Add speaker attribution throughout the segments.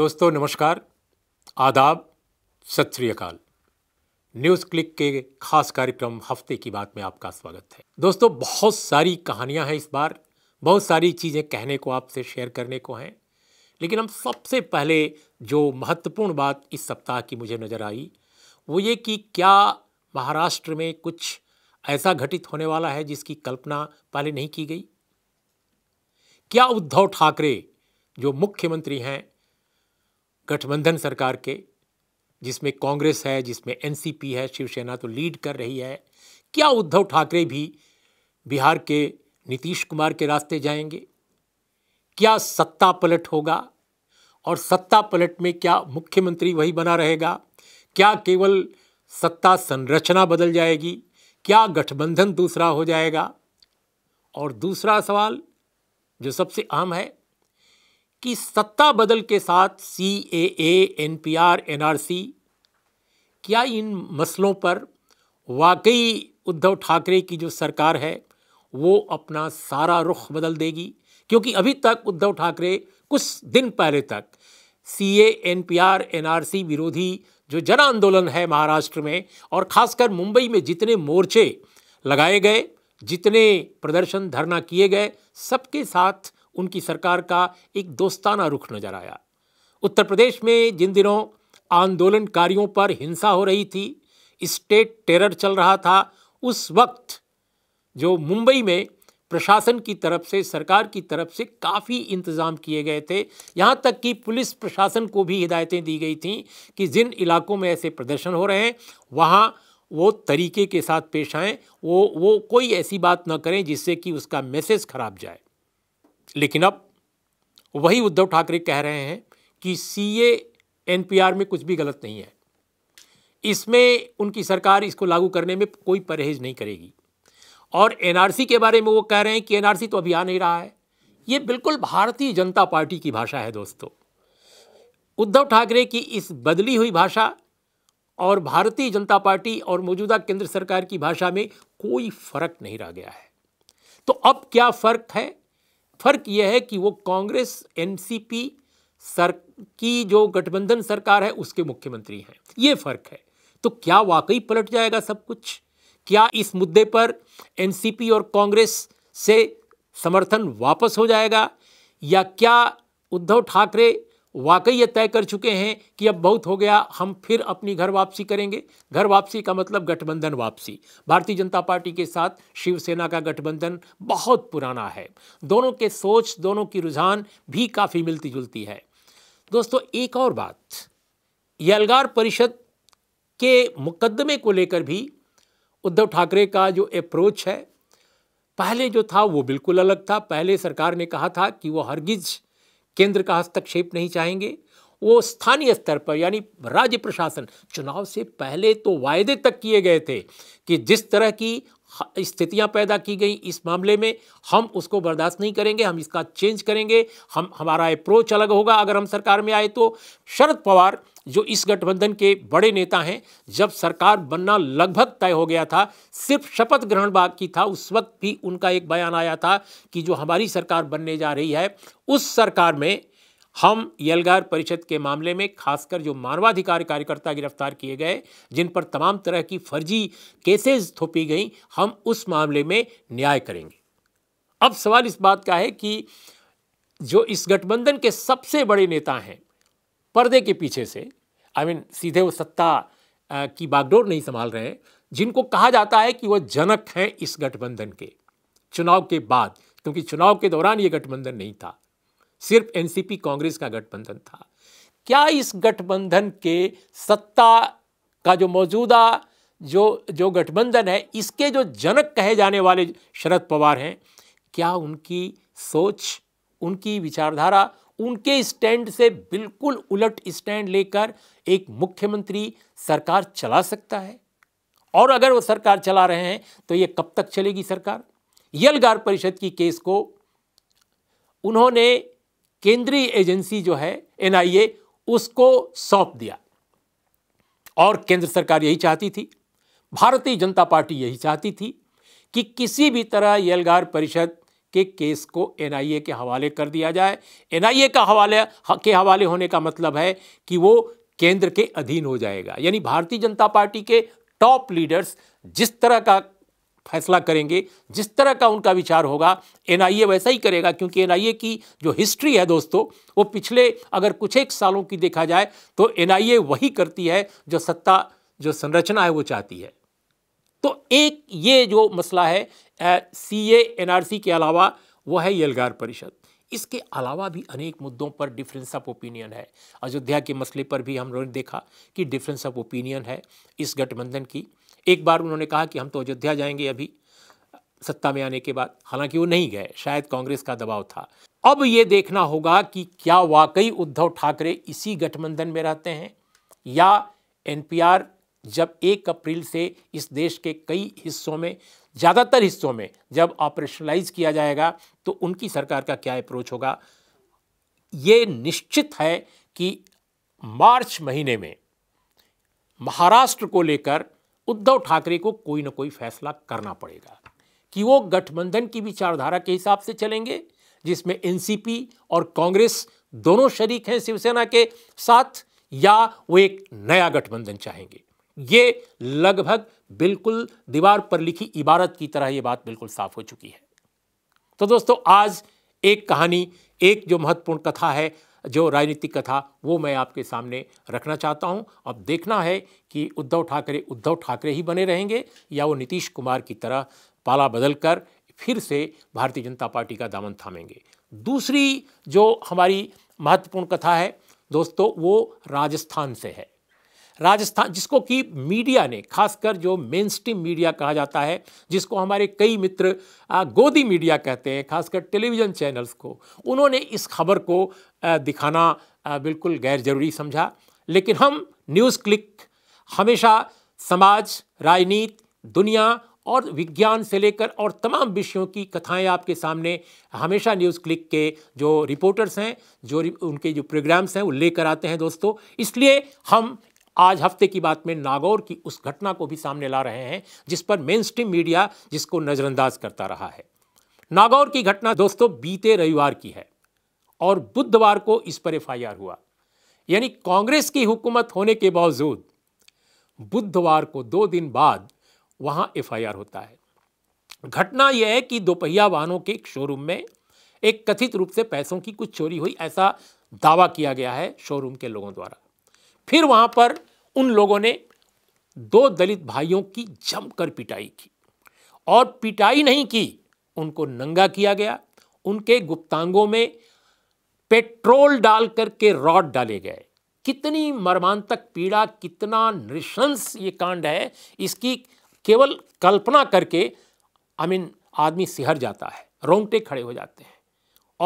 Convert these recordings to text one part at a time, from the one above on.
Speaker 1: दोस्तों नमस्कार आदाब सत श्रीकाल न्यूज़ क्लिक के खास कार्यक्रम हफ्ते की बात में आपका स्वागत है दोस्तों बहुत सारी कहानियां हैं इस बार बहुत सारी चीज़ें कहने को आपसे शेयर करने को हैं लेकिन हम सबसे पहले जो महत्वपूर्ण बात इस सप्ताह की मुझे नज़र आई वो ये कि क्या महाराष्ट्र में कुछ ऐसा घटित होने वाला है जिसकी कल्पना पहले नहीं की गई क्या उद्धव ठाकरे जो मुख्यमंत्री हैं गठबंधन सरकार के जिसमें कांग्रेस है जिसमें एनसीपी है शिवसेना तो लीड कर रही है क्या उद्धव ठाकरे भी बिहार के नीतीश कुमार के रास्ते जाएंगे क्या सत्ता पलट होगा और सत्ता पलट में क्या मुख्यमंत्री वही बना रहेगा क्या केवल सत्ता संरचना बदल जाएगी क्या गठबंधन दूसरा हो जाएगा और दूसरा सवाल जो सबसे अहम है कि सत्ता बदल के साथ C A N P R N R C क्या इन मसलों पर वाकई उद्धव ठाकरे की जो सरकार है वो अपना सारा रुख बदल देगी क्योंकि अभी तक उद्धव ठाकरे कुछ दिन पहले तक C A N P R N R C विरोधी जो जन आंदोलन है महाराष्ट्र में और खासकर मुंबई में जितने मोर्चे लगाए गए जितने प्रदर्शन धरना किए गए सबके साथ उनकी सरकार का एक दोस्ताना रुख नजर आया उत्तर प्रदेश में जिन दिनों आंदोलनकारियों पर हिंसा हो रही थी स्टेट टेरर चल रहा था उस वक्त जो मुंबई में प्रशासन की तरफ से सरकार की तरफ से काफ़ी इंतज़ाम किए गए थे यहाँ तक कि पुलिस प्रशासन को भी हिदायतें दी गई थीं कि जिन इलाकों में ऐसे प्रदर्शन हो रहे हैं वहाँ वो तरीके के साथ पेश आएँ वो वो कोई ऐसी बात ना करें जिससे कि उसका मैसेज खराब जाए लेकिन अब वही उद्धव ठाकरे कह रहे हैं कि सी आर में कुछ भी गलत नहीं है इसमें उनकी सरकार इसको लागू करने में कोई परहेज नहीं करेगी और एनआरसी के बारे में वो कह रहे हैं कि एनआरसी तो अभी आ नहीं रहा है ये बिल्कुल भारतीय जनता पार्टी की भाषा है दोस्तों उद्धव ठाकरे की इस बदली हुई भाषा और भारतीय जनता पार्टी और मौजूदा केंद्र सरकार की भाषा में कोई फर्क नहीं रह गया है तो अब क्या फर्क है फर्क यह है कि वो कांग्रेस एनसीपी सर की जो गठबंधन सरकार है उसके मुख्यमंत्री हैं ये फर्क है तो क्या वाकई पलट जाएगा सब कुछ क्या इस मुद्दे पर एनसीपी और कांग्रेस से समर्थन वापस हो जाएगा या क्या उद्धव ठाकरे वाकई ये तय कर चुके हैं कि अब बहुत हो गया हम फिर अपनी घर वापसी करेंगे घर वापसी का मतलब गठबंधन वापसी भारतीय जनता पार्टी के साथ शिवसेना का गठबंधन बहुत पुराना है दोनों के सोच दोनों की रुझान भी काफ़ी मिलती जुलती है दोस्तों एक और बात यलगार परिषद के मुकदमे को लेकर भी उद्धव ठाकरे का जो अप्रोच है पहले जो था वो बिल्कुल अलग था पहले सरकार ने कहा था कि वो हरगिज़ केंद्र का हस्तक्षेप नहीं चाहेंगे वो स्थानीय स्तर पर यानी राज्य प्रशासन चुनाव से पहले तो वायदे तक किए गए थे कि जिस तरह की स्थितियां पैदा की गई इस मामले में हम उसको बर्दाश्त नहीं करेंगे हम इसका चेंज करेंगे हम हमारा अप्रोच अलग होगा अगर हम सरकार में आए तो शरद पवार जो इस गठबंधन के बड़े नेता हैं जब सरकार बनना लगभग तय हो गया था सिर्फ शपथ ग्रहण बाकी था उस वक्त भी उनका एक बयान आया था कि जो हमारी सरकार बनने जा रही है उस सरकार में हम यलगार परिषद के मामले में खासकर जो मानवाधिकार कार्यकर्ता गिरफ्तार किए गए जिन पर तमाम तरह की फर्जी केसेस थोपी गई हम उस मामले में न्याय करेंगे अब सवाल इस बात का है कि जो इस गठबंधन के सबसे बड़े नेता हैं पर्दे के पीछे से आई I मीन mean, सीधे वो सत्ता की बागडोर नहीं संभाल रहे हैं जिनको कहा जाता है कि वह जनक हैं इस गठबंधन के चुनाव के बाद क्योंकि चुनाव के दौरान ये गठबंधन नहीं था सिर्फ एनसीपी कांग्रेस का गठबंधन था क्या इस गठबंधन के सत्ता का जो मौजूदा जो जो गठबंधन है इसके जो जनक कहे जाने वाले शरद पवार हैं क्या उनकी सोच उनकी विचारधारा उनके स्टैंड से बिल्कुल उलट स्टैंड लेकर एक मुख्यमंत्री सरकार चला सकता है और अगर वो सरकार चला रहे हैं तो ये कब तक चलेगी सरकार यलगार परिषद की केस को उन्होंने केंद्रीय एजेंसी जो है एनआईए उसको सौंप दिया और केंद्र सरकार यही चाहती थी भारतीय जनता पार्टी यही चाहती थी कि किसी भी तरह यलगार परिषद के केस को एनआईए के हवाले कर दिया जाए एनआईए का हवाले के हवाले होने का मतलब है कि वो केंद्र के अधीन हो जाएगा यानी भारतीय जनता पार्टी के टॉप लीडर्स जिस तरह का फैसला करेंगे जिस तरह का उनका विचार होगा एनआईए वैसा ही करेगा क्योंकि एनआईए की जो हिस्ट्री है दोस्तों वो पिछले अगर कुछ एक सालों की देखा जाए तो एनआईए वही करती है जो सत्ता जो संरचना है वो चाहती है तो एक ये जो मसला है सी ए एन आर सी के अलावा वो है यलगार परिषद इसके अलावा भी अनेक मुद्दों पर डिफरेंस ऑफ ओपिनियन है अयोध्या के मसले पर भी हम लोगों ने देखा कि डिफरेंस ऑफ ओपिनियन है इस गठबंधन की एक बार उन्होंने कहा कि हम तो अयोध्या जाएंगे अभी सत्ता में आने के बाद हालांकि वो नहीं गए शायद कांग्रेस का दबाव था अब ये देखना होगा कि क्या वाकई उद्धव ठाकरे इसी गठबंधन में रहते हैं या एन जब एक अप्रैल से इस देश के कई हिस्सों में ज़्यादातर हिस्सों में जब ऑपरेशनलाइज किया जाएगा तो उनकी सरकार का क्या अप्रोच होगा ये निश्चित है कि मार्च महीने में महाराष्ट्र को लेकर उद्धव ठाकरे को कोई ना कोई फैसला करना पड़ेगा कि वो गठबंधन की विचारधारा के हिसाब से चलेंगे जिसमें एनसीपी और कांग्रेस दोनों शरीक हैं शिवसेना के साथ या वो एक नया गठबंधन चाहेंगे ये लगभग बिल्कुल दीवार पर लिखी इबारत की तरह ये बात बिल्कुल साफ हो चुकी है तो दोस्तों आज एक कहानी एक जो महत्वपूर्ण कथा है जो राजनीतिक कथा वो मैं आपके सामने रखना चाहता हूं अब देखना है कि उद्धव ठाकरे उद्धव ठाकरे ही बने रहेंगे या वो नीतीश कुमार की तरह पाला बदल कर फिर से भारतीय जनता पार्टी का दामन थामेंगे दूसरी जो हमारी महत्वपूर्ण कथा है दोस्तों वो राजस्थान से है राजस्थान जिसको कि मीडिया ने खासकर जो मेन स्ट्रीम मीडिया कहा जाता है जिसको हमारे कई मित्र गोदी मीडिया कहते हैं खासकर टेलीविज़न चैनल्स को उन्होंने इस खबर को दिखाना बिल्कुल गैर जरूरी समझा लेकिन हम न्यूज़ क्लिक हमेशा समाज राजनीति दुनिया और विज्ञान से लेकर और तमाम विषयों की कथाएं आपके सामने हमेशा न्यूज़ क्लिक के जो रिपोर्टर्स हैं जो उनके जो प्रोग्राम्स हैं वो लेकर आते हैं दोस्तों इसलिए हम आज हफ्ते की बात में नागौर की उस घटना को भी सामने ला रहे हैं जिस पर मेन स्ट्रीम मीडिया जिसको नज़रअंदाज करता रहा है नागौर की घटना दोस्तों बीते रविवार की है और बुधवार को इस पर एफ हुआ यानी कांग्रेस की हुकूमत होने के बावजूद बुधवार को दो दिन बाद वहां एफ होता है घटना यह है कि दोपहिया वाहनों के एक शोरूम में एक कथित रूप से पैसों की कुछ चोरी हुई ऐसा दावा किया गया है शोरूम के लोगों द्वारा फिर वहां पर उन लोगों ने दो दलित भाइयों की जमकर पिटाई की और पिटाई नहीं की उनको नंगा किया गया उनके गुप्तांगों में पेट्रोल डाल करके रॉड डाले गए कितनी मर्मांतक पीड़ा कितना नृशंस ये कांड है इसकी केवल कल्पना करके आई मीन आदमी सिहर जाता है रोंगटे खड़े हो जाते हैं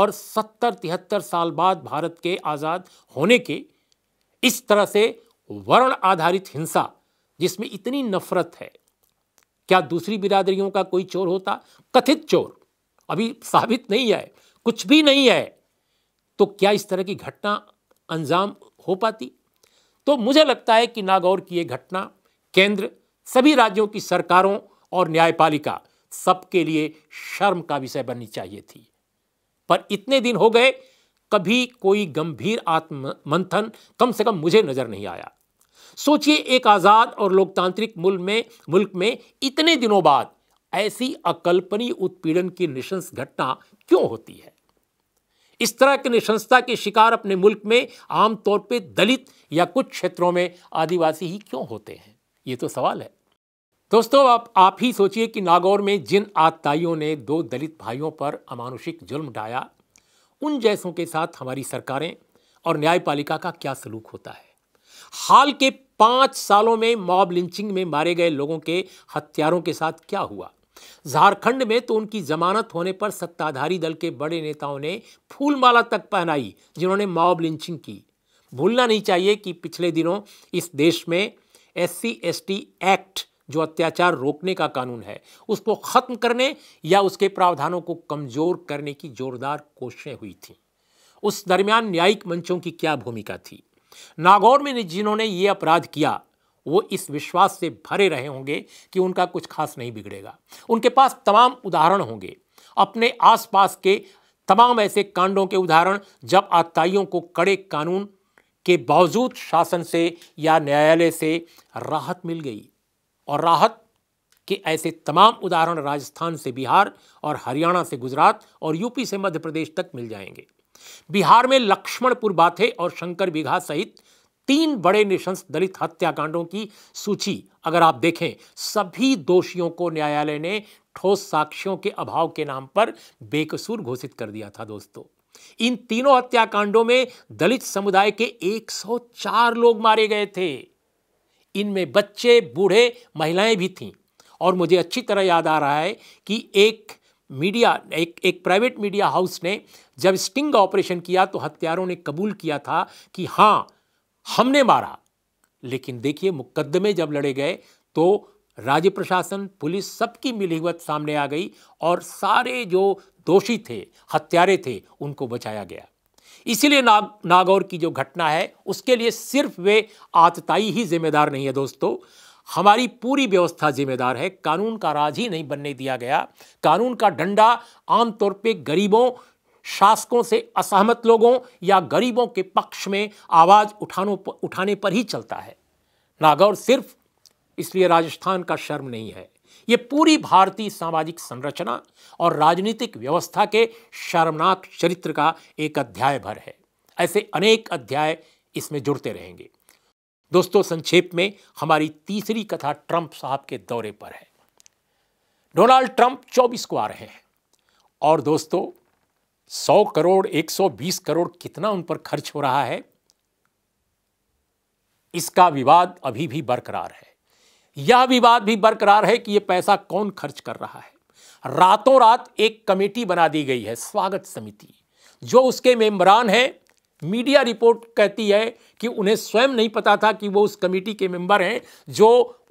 Speaker 1: और सत्तर तिहत्तर साल बाद भारत के आज़ाद होने के इस तरह से वर्ण आधारित हिंसा जिसमें इतनी नफरत है क्या दूसरी बिरादरियों का कोई चोर होता कथित चोर अभी साबित नहीं है कुछ भी नहीं है तो क्या इस तरह की घटना अंजाम हो पाती तो मुझे लगता है कि नागौर की यह घटना केंद्र सभी राज्यों की सरकारों और न्यायपालिका सबके लिए शर्म का विषय बननी चाहिए थी पर इतने दिन हो गए कभी कोई गंभीर आत्म मंथन कम से कम मुझे नज़र नहीं आया सोचिए एक आज़ाद और लोकतांत्रिक मुल्क में मुल्क में इतने दिनों बाद ऐसी अकल्पनीय उत्पीड़न की निशंस घटना क्यों होती है इस तरह की निशंसता के शिकार अपने मुल्क में आमतौर पर दलित या कुछ क्षेत्रों में आदिवासी ही क्यों होते हैं ये तो सवाल है दोस्तों आप आप ही सोचिए कि नागौर में जिन आतताइयों ने दो दलित भाइयों पर अमानुषिक जुल्म ढाया उन जैसों के साथ हमारी सरकारें और न्यायपालिका का क्या सलूक होता है हाल के पांच सालों में मॉब लिंचिंग में मारे गए लोगों के हत्यारों के साथ क्या हुआ झारखंड में तो उनकी जमानत होने पर सत्ताधारी दल के बड़े नेताओं ने फूलमाला तक पहनाई जिन्होंने मॉब लिंचिंग की भूलना नहीं चाहिए कि पिछले दिनों इस देश में एस सी एक्ट जो अत्याचार रोकने का कानून है उसको ख़त्म करने या उसके प्रावधानों को कमज़ोर करने की जोरदार कोशिशें हुई थी उस दरमियान न्यायिक मंचों की क्या भूमिका थी नागौर में जिन्होंने ये अपराध किया वो इस विश्वास से भरे रहे होंगे कि उनका कुछ खास नहीं बिगड़ेगा उनके पास तमाम उदाहरण होंगे अपने आसपास के तमाम ऐसे कांडों के उदाहरण जब आताइयों को कड़े कानून के बावजूद शासन से या न्यायालय से राहत मिल गई और राहत के ऐसे तमाम उदाहरण राजस्थान से बिहार और हरियाणा से गुजरात और यूपी से मध्य प्रदेश तक मिल जाएंगे बिहार में लक्ष्मणपुर बाथे और शंकर बिघा सहित तीन बड़े निशंस दलित हत्याकांडों की सूची अगर आप देखें सभी दोषियों को न्यायालय ने ठोस साक्ष्यों के अभाव के नाम पर बेकसूर घोषित कर दिया था दोस्तों इन तीनों हत्याकांडों में दलित समुदाय के 104 लोग मारे गए थे इनमें बच्चे बूढ़े महिलाएं भी थीं और मुझे अच्छी तरह याद आ रहा है कि एक मीडिया एक एक प्राइवेट मीडिया हाउस ने जब स्टिंग ऑपरेशन किया तो हत्यारों ने कबूल किया था कि हाँ हमने मारा लेकिन देखिए मुकदमे जब लड़े गए तो राज्य प्रशासन पुलिस सबकी मिलीवत सामने आ गई और सारे जो दोषी थे हत्यारे थे उनको बचाया गया इसीलिए नाग नागौर की जो घटना है उसके लिए सिर्फ वे आतताई ही जिम्मेदार नहीं है दोस्तों हमारी पूरी व्यवस्था जिम्मेदार है कानून का राज ही नहीं बनने दिया गया कानून का डंडा आमतौर पे गरीबों शासकों से असहमत लोगों या गरीबों के पक्ष में आवाज़ उठानों उठाने पर ही चलता है नागौर सिर्फ इसलिए राजस्थान का शर्म नहीं है ये पूरी भारतीय सामाजिक संरचना और राजनीतिक व्यवस्था के शर्मनाक चरित्र का एक अध्याय भर है ऐसे अनेक अध्याय इसमें जुड़ते रहेंगे दोस्तों संक्षेप में हमारी तीसरी कथा ट्रंप साहब के दौरे पर है डोनाल्ड ट्रंप 24 को आ रहे हैं और दोस्तों 100 करोड़ 120 करोड़ कितना उन पर खर्च हो रहा है इसका विवाद अभी भी बरकरार है यह विवाद भी बरकरार है कि यह पैसा कौन खर्च कर रहा है रातों रात एक कमेटी बना दी गई है स्वागत समिति जो उसके मेंबरान हैं मीडिया रिपोर्ट कहती है कि उन्हें स्वयं नहीं पता था कि वो उस कमेटी के मेंबर हैं जो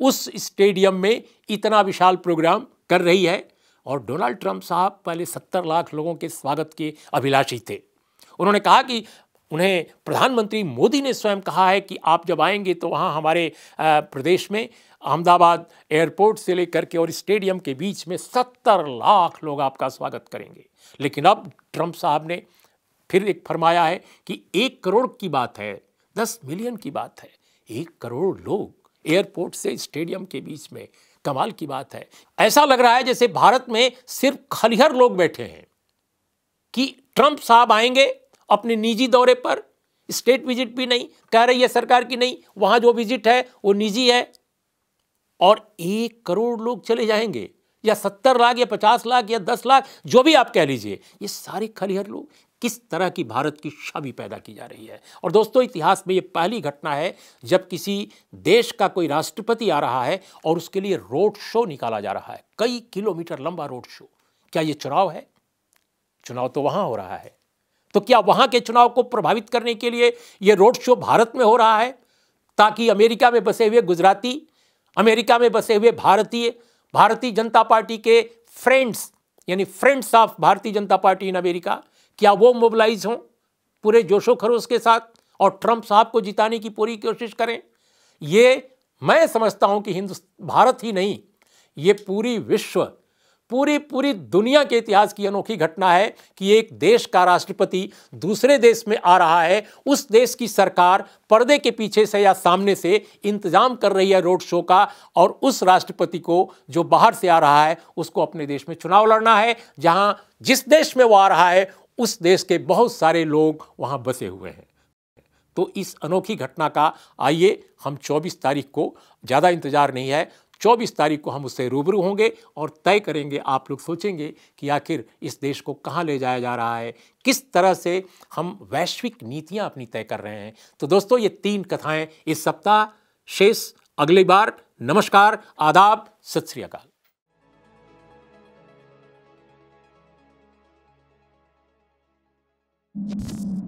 Speaker 1: उस स्टेडियम में इतना विशाल प्रोग्राम कर रही है और डोनाल्ड ट्रंप साहब पहले सत्तर लाख लोगों के स्वागत के अभिलाषी थे उन्होंने कहा कि उन्हें प्रधानमंत्री मोदी ने स्वयं कहा है कि आप जब आएंगे तो वहाँ हमारे प्रदेश में अहमदाबाद एयरपोर्ट से लेकर के और स्टेडियम के बीच में सत्तर लाख लोग आपका स्वागत करेंगे लेकिन अब ट्रंप साहब ने फिर एक फरमाया है कि एक करोड़ की बात है दस मिलियन की बात है एक करोड़ लोग एयरपोर्ट से स्टेडियम के बीच में कमाल की बात है ऐसा लग रहा है जैसे भारत में सिर्फ खलिहर लोग बैठे हैं कि ट्रंप साहब आएंगे अपने निजी दौरे पर स्टेट विजिट भी नहीं कह रही है सरकार की नहीं वहां जो विजिट है वो निजी है और एक करोड़ लोग चले जाएंगे या सत्तर लाख या पचास लाख या दस लाख जो भी आप कह लीजिए ये सारे खलिहर लोग किस तरह की भारत की छवि पैदा की जा रही है और दोस्तों इतिहास में ये पहली घटना है जब किसी देश का कोई राष्ट्रपति आ रहा है और उसके लिए रोड शो निकाला जा रहा है कई किलोमीटर लंबा रोड शो क्या ये चुनाव है चुनाव तो वहां हो रहा है तो क्या वहां के चुनाव को प्रभावित करने के लिए यह रोड शो भारत में हो रहा है ताकि अमेरिका में बसे हुए गुजराती अमेरिका में बसे हुए भारतीय भारतीय जनता पार्टी के फ्रेंड्स यानी फ्रेंड्स ऑफ भारतीय जनता पार्टी इन अमेरिका क्या वो मोबिलाइज हों पूरे जोशो खरोश के साथ और ट्रंप साहब को जिताने की पूरी कोशिश करें ये मैं समझता हूं कि हिंदुस्त भारत ही नहीं ये पूरी विश्व पूरी पूरी दुनिया के इतिहास की अनोखी घटना है कि एक देश का राष्ट्रपति दूसरे देश में आ रहा है उस देश की सरकार पर्दे के पीछे से या सामने से इंतजाम कर रही है रोड शो का और उस राष्ट्रपति को जो बाहर से आ रहा है उसको अपने देश में चुनाव लड़ना है जहां जिस देश में वो आ रहा है उस देश के बहुत सारे लोग वहां बसे हुए हैं तो इस अनोखी घटना का आइए हम 24 तारीख को ज़्यादा इंतज़ार नहीं है 24 तारीख को हम उससे रूबरू होंगे और तय करेंगे आप लोग सोचेंगे कि आखिर इस देश को कहाँ ले जाया जा रहा है किस तरह से हम वैश्विक नीतियाँ अपनी तय कर रहे हैं तो दोस्तों ये तीन कथाएँ इस सप्ताह शेष अगली बार नमस्कार आदाब सत श्रीकाल you